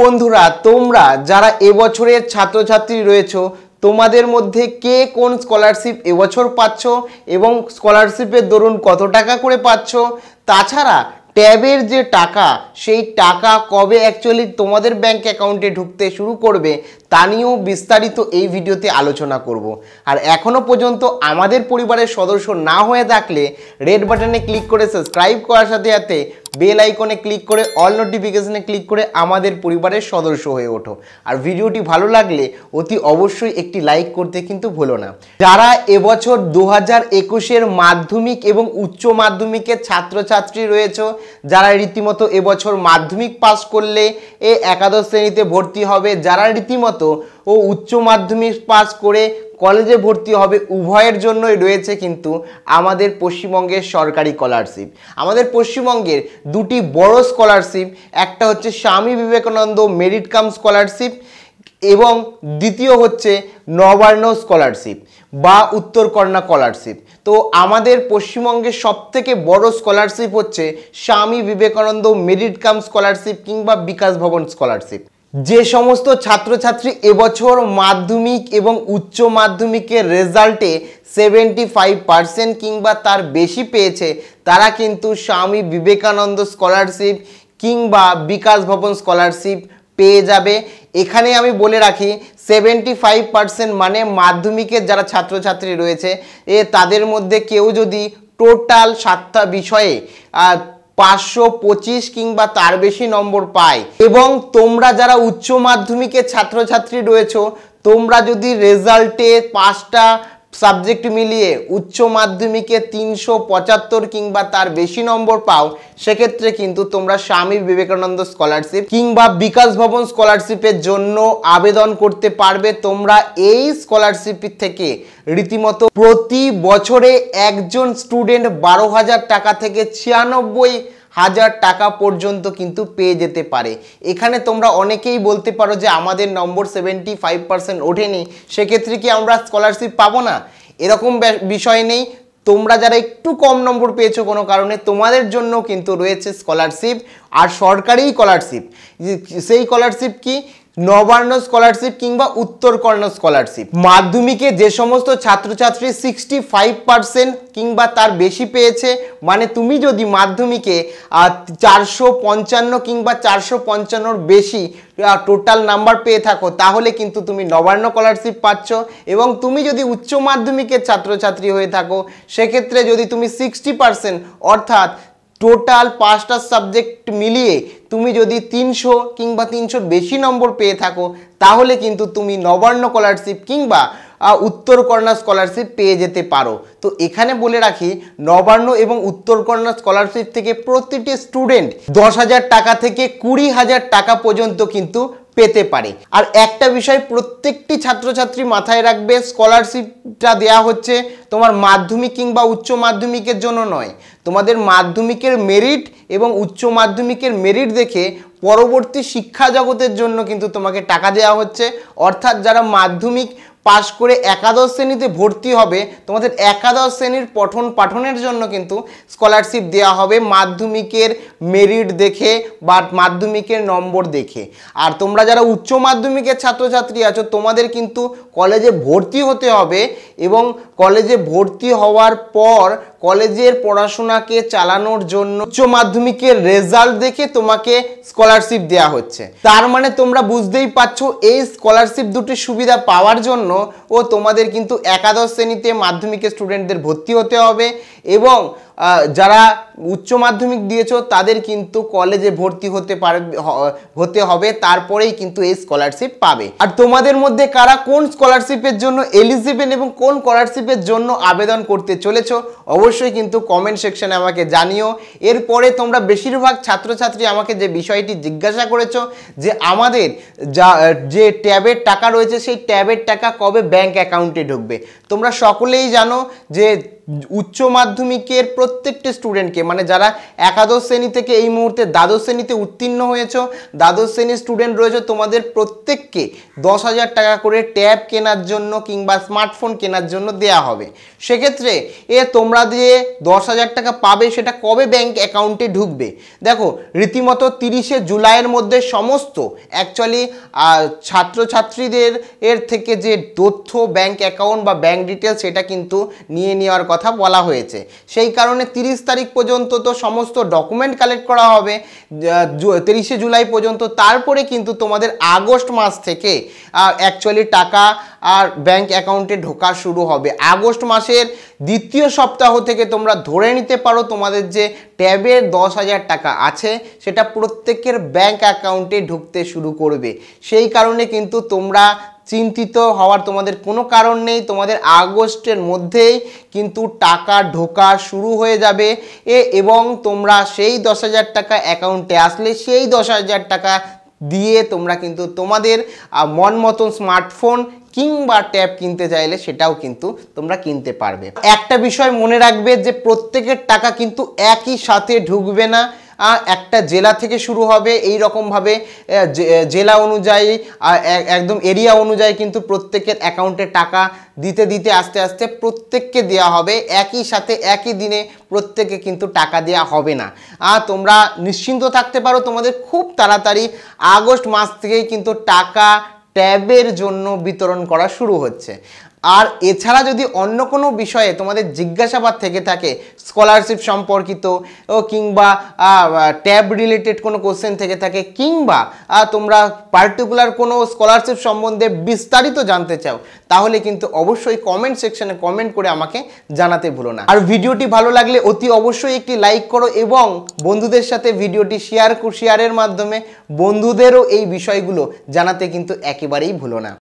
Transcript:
বন্ধুরা তোমরা যারা এবছরের ছাত্রছাত্রী রয়েছ তোমাদের মধ্যে কে কোন স্কলারশিপ এবছর পাচ্ছ এবং স্কলারশিপের দরুন কত টাকা করে পাচ্ছ তাছাড়া ট্যাবের যে টাকা সেই টাকা কবে অ্যাকচুয়ালি তোমাদের ব্যাংক অ্যাকাউন্টে ঢুকতে শুরু করবে তা নিয়েও বিস্তারিত এই ভিডিওতে আলোচনা করব আর এখনও পর্যন্ত আমাদের পরিবারের সদস্য না হয়ে থাকলে রেড বাটনে ক্লিক করে সাবস্ক্রাইব করার সাথে সাথে বেল আইকনে ক্লিক করে অল নোটিফিকেশনে ক্লিক করে আমাদের পরিবারের সদস্য হয়ে ওঠো আর ভিডিওটি ভালো লাগলে অতি অবশ্যই একটি লাইক করতে কিন্তু ভুলো না যারা এবছর দু হাজার একুশের মাধ্যমিক এবং উচ্চ মাধ্যমিকের ছাত্রছাত্রী রয়েছে যারা রীতিমতো এবছর মাধ্যমিক পাস করলে এ একাদশ শ্রেণীতে ভর্তি হবে যারা রীতিমতো ও উচ্চ মাধ্যমিক পাস করে কলেজে ভর্তি হবে উভয়ের জন্যই রয়েছে কিন্তু আমাদের পশ্চিমবঙ্গের সরকারি স্কলারশিপ আমাদের পশ্চিমবঙ্গের দুটি বড় স্কলারশিপ একটা হচ্ছে স্বামী বিবেকানন্দ মেরিট কাম স্কলারশিপ এবং দ্বিতীয় হচ্ছে নবার্ণ স্কলারশিপ বা উত্তরকন্যা স্কলারশিপ তো আমাদের পশ্চিমবঙ্গের সবথেকে বড় স্কলারশিপ হচ্ছে স্বামী বিবেকানন্দ মেরিট কাম স্কলারশিপ কিংবা বিকাশ ভবন স্কলারশিপ যে সমস্ত ছাত্রছাত্রী এবছর মাধ্যমিক এবং উচ্চ মাধ্যমিকের রেজাল্টে সেভেন্টি ফাইভ পার্সেন্ট কিংবা তার বেশি পেয়েছে তারা কিন্তু স্বামী বিবেকানন্দ স্কলারশিপ কিংবা বিকাশ ভবন স্কলারশিপ পেয়ে যাবে এখানে আমি বলে রাখি সেভেন্টি ফাইভ পার্সেন্ট মানে মাধ্যমিকের যারা ছাত্রছাত্রী রয়েছে এ তাদের মধ্যে কেউ যদি টোটাল সাতটা বিষয়ে পাঁচশো পঁচিশ কিংবা তার বেশি নম্বর পায় এবং তোমরা যারা উচ্চ মাধ্যমিকের ছাত্রছাত্রী রয়েছো তোমরা যদি রেজাল্টে পাঁচটা সাবজেক্ট মিলিয়ে উচ্চ মাধ্যমিকে তিনশো পঁচাত্তর কিংবা তার বেশি নম্বর পাও সেক্ষেত্রে কিন্তু তোমরা স্বামী বিবেকানন্দ স্কলারশিপ কিংবা বিকাশ ভবন স্কলারশিপের জন্য আবেদন করতে পারবে তোমরা এই স্কলারশিপ থেকে রীতিমতো প্রতি বছরে একজন স্টুডেন্ট বারো হাজার টাকা থেকে ছিয়ানব্বই হাজার টাকা পর্যন্ত কিন্তু পেয়ে যেতে পারে এখানে তোমরা অনেকেই বলতে পারো যে আমাদের নম্বর সেভেন্টি ফাইভ পার্সেন্ট ওঠেনি সেক্ষেত্রে কি আমরা স্কলারশিপ পাবো না এরকম বিষয় নেই তোমরা যারা একটু কম নম্বর পেয়েছো কোনো কারণে তোমাদের জন্য কিন্তু রয়েছে স্কলারশিপ আর সরকারি স্কলারশিপ সেই স্কলারশিপ কি নবান্ন স্কলারশিপ কিংবা উত্তরকর্ণ স্কলারশিপ মাধ্যমিকে যে সমস্ত ছাত্রছাত্রী সিক্সটি ফাইভ পার্সেন্ট কিংবা তার বেশি পেয়েছে মানে তুমি যদি মাধ্যমিকে চারশো পঞ্চান্ন কিংবা চারশো পঞ্চান্নর বেশি টোটাল নাম্বার পেয়ে থাকো তাহলে কিন্তু তুমি নবান্ন স্কলারশিপ পাচ্ছ এবং তুমি যদি উচ্চ মাধ্যমিকের ছাত্রছাত্রী হয়ে থাকো সেক্ষেত্রে যদি তুমি সিক্সটি পার্সেন্ট অর্থাৎ টোটাল পাঁচটা সাবজেক্ট মিলিয়ে তুমি যদি তিনশো কিংবা তিনশোর বেশি নম্বর পেয়ে থাকো তাহলে কিন্তু তুমি নবান্ন স্কলারশিপ কিংবা উত্তরকর্ণা স্কলারশিপ পেয়ে যেতে পারো তো এখানে বলে রাখি নবান্ন এবং উত্তরকর্ণা স্কলারশিপ থেকে প্রতিটি স্টুডেন্ট দশ হাজার টাকা থেকে কুড়ি হাজার টাকা পর্যন্ত কিন্তু পেতে পারে আর একটা বিষয় প্রত্যেকটি ছাত্রছাত্রী মাথায় রাখবে স্কলারশিপটা দেয়া হচ্ছে তোমার মাধ্যমিক কিংবা উচ্চ মাধ্যমিকের জন্য নয় তোমাদের মাধ্যমিকের মেরিট এবং উচ্চ মাধ্যমিকের মেরিট দেখে পরবর্তী শিক্ষা জগতের জন্য কিন্তু তোমাকে টাকা দেওয়া হচ্ছে অর্থাৎ যারা মাধ্যমিক পাশ করে একাদশ শ্রেণীতে ভর্তি হবে তোমাদের একাদশ শ্রেণীর পঠন পাঠনের জন্য কিন্তু স্কলারশিপ দেওয়া হবে মাধ্যমিকের মেরিট দেখে বা মাধ্যমিকের নম্বর দেখে আর তোমরা যারা উচ্চ মাধ্যমিকের ছাত্রছাত্রী আছো তোমাদের কিন্তু কলেজে ভর্তি হতে হবে এবং কলেজে ভর্তি হওয়ার পর কলেজের পড়াশোনাকে চালানোর জন্য উচ্চ মাধ্যমিকের রেজাল্ট দেখে তোমাকে স্কলারশিপ দেয়া হচ্ছে তার মানে তোমরা বুঝতেই পারছো এই স্কলারশিপ দুটি সুবিধা পাওয়ার জন্য ও তোমাদের কিন্তু একাদশ শ্রেণীতে মাধ্যমিকের স্টুডেন্টদের ভর্তি হতে হবে এবং যারা উচ্চ মাধ্যমিক দিয়েছো তাদের কিন্তু কলেজে ভর্তি হতে পারবে হতে হবে তারপরেই কিন্তু এই স্কলারশিপ পাবে আর তোমাদের মধ্যে কারা কোন স্কলারশিপের জন্য এলিজিবেল এবং কোন স্কলারশিপের জন্য আবেদন করতে চলেছো অবশ্যই অবশ্যই কিন্তু কমেন্ট সেকশনে আমাকে জানিও এরপরে তোমরা বেশিরভাগ ছাত্রছাত্রী আমাকে যে বিষয়টি জিজ্ঞাসা করেছো যে আমাদের যা যে ট্যাবের টাকা রয়েছে সেই ট্যাবের টাকা কবে ব্যাংক অ্যাকাউন্টে ঢুকবে তোমরা সকলেই জানো যে উচ্চ মাধ্যমিকের প্রত্যেকটি স্টুডেন্টকে মানে যারা একাদশ শ্রেণী থেকে এই মুহূর্তে দ্বাদশ শ্রেণীতে উত্তীর্ণ হয়েছ দ্বাদশ শ্রেণীর স্টুডেন্ট রয়েছে তোমাদের প্রত্যেককে দশ হাজার টাকা করে ট্যাব কেনার জন্য কিংবা স্মার্টফোন কেনার জন্য দেয়া হবে সেক্ষেত্রে এ তোমরা যে দশ হাজার টাকা পাবে সেটা কবে ব্যাংক অ্যাকাউন্টে ঢুকবে দেখো রীতিমতো তিরিশে জুলাইয়ের মধ্যে সমস্ত অ্যাকচুয়ালি ছাত্রছাত্রীদের এর থেকে যে তথ্য ব্যাংক অ্যাকাউন্ট বা ব্যাংক ডিটেলস সেটা কিন্তু নিয়ে নেওয়ার কথা কথা বলা হয়েছে সেই কারণে তিরিশ তারিখ পর্যন্ত তো সমস্ত ডকুমেন্ট কালেক্ট করা হবে তিরিশে জুলাই পর্যন্ত তারপরে কিন্তু তোমাদের আগস্ট মাস থেকে অ্যাকচুয়ালি টাকা আর ব্যাংক অ্যাকাউন্টে ঢোকা শুরু হবে আগস্ট মাসের দ্বিতীয় সপ্তাহ থেকে তোমরা ধরে নিতে পারো তোমাদের যে ট্যাবের দশ হাজার টাকা আছে সেটা প্রত্যেকের ব্যাংক অ্যাকাউন্টে ঢুকতে শুরু করবে সেই কারণে কিন্তু তোমরা চিন্তিত হওয়ার তোমাদের কোনো কারণ নেই তোমাদের আগস্টের মধ্যেই কিন্তু টাকা ঢোকা শুরু হয়ে যাবে এ এবং তোমরা সেই দশ হাজার টাকা অ্যাকাউন্টে আসলে সেই দশ হাজার টাকা দিয়ে তোমরা কিন্তু তোমাদের মন মতন স্মার্টফোন কিংবা ট্যাব কিনতে চাইলে সেটাও কিন্তু তোমরা কিনতে পারবে একটা বিষয় মনে রাখবে যে প্রত্যেকের টাকা কিন্তু একই সাথে ঢুকবে না একটা জেলা থেকে শুরু হবে এই রকমভাবে জেলা অনুযায়ী একদম এরিয়া অনুযায়ী কিন্তু প্রত্যেকের অ্যাকাউন্টে টাকা দিতে দিতে আস্তে আস্তে প্রত্যেককে দেয়া হবে একই সাথে একই দিনে প্রত্যেকে কিন্তু টাকা দেয়া হবে না আর তোমরা নিশ্চিন্ত থাকতে পারো তোমাদের খুব তাড়াতাড়ি আগস্ট মাস থেকেই কিন্তু টাকা ট্যাবের জন্য বিতরণ করা শুরু হচ্ছে আর এছাড়া যদি অন্য কোনো বিষয়ে তোমাদের জিজ্ঞাসাবাদ থেকে থাকে স্কলারশিপ সম্পর্কিত ও কিংবা ট্যাব রিলেটেড কোনো কোশ্চেন থেকে থাকে কিংবা তোমরা পার্টিকুলার কোনো স্কলারশিপ সম্বন্ধে বিস্তারিত জানতে চাও তাহলে কিন্তু অবশ্যই কমেন্ট সেকশনে কমেন্ট করে আমাকে জানাতে ভুলো না আর ভিডিওটি ভালো লাগলে অতি অবশ্যই একটি লাইক করো এবং বন্ধুদের সাথে ভিডিওটি শেয়ার শেয়ারের মাধ্যমে বন্ধুদেরও এই বিষয়গুলো জানাতে কিন্তু একেবারেই ভুলো না